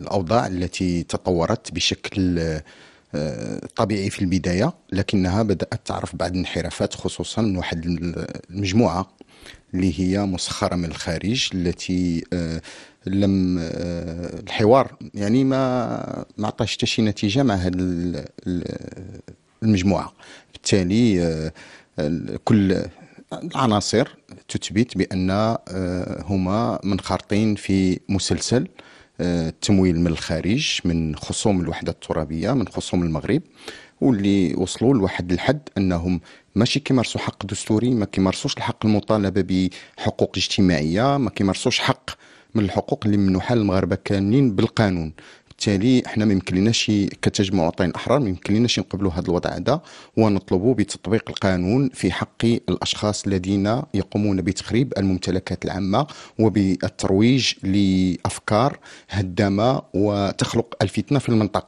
الأوضاع التي تطورت بشكل آه، طبيعي في البداية لكنها بدأت تعرف بعض الانحرافات خصوصا من واحد المجموعة اللي هي مسخرة من الخارج التي آه، لم آه، الحوار يعني ما ما عطاش حتى شي نتيجة مع هذه المجموعة بالتالي كل العناصر تثبت بأن هما منخرطين في مسلسل التمويل من الخارج من خصوم الوحدة الترابية من خصوم المغرب واللي وصلوا لواحد الحد انهم ماشي كيمارسوا حق دستوري ما كيمارسوش الحق المطالبه بحقوق اجتماعيه ما كيمارسوش حق من الحقوق اللي منوحه للمغاربه كاملين بالقانون بالتالي حنا ما يمكنناش كتجمع المواطنين احرار ما يمكنناش نقبلوا هذا الوضع هذا ونطلبوا بتطبيق القانون في حق الاشخاص الذين يقومون بتخريب الممتلكات العامه وبالترويج لافكار هدامه وتخلق الفتنه في المنطقه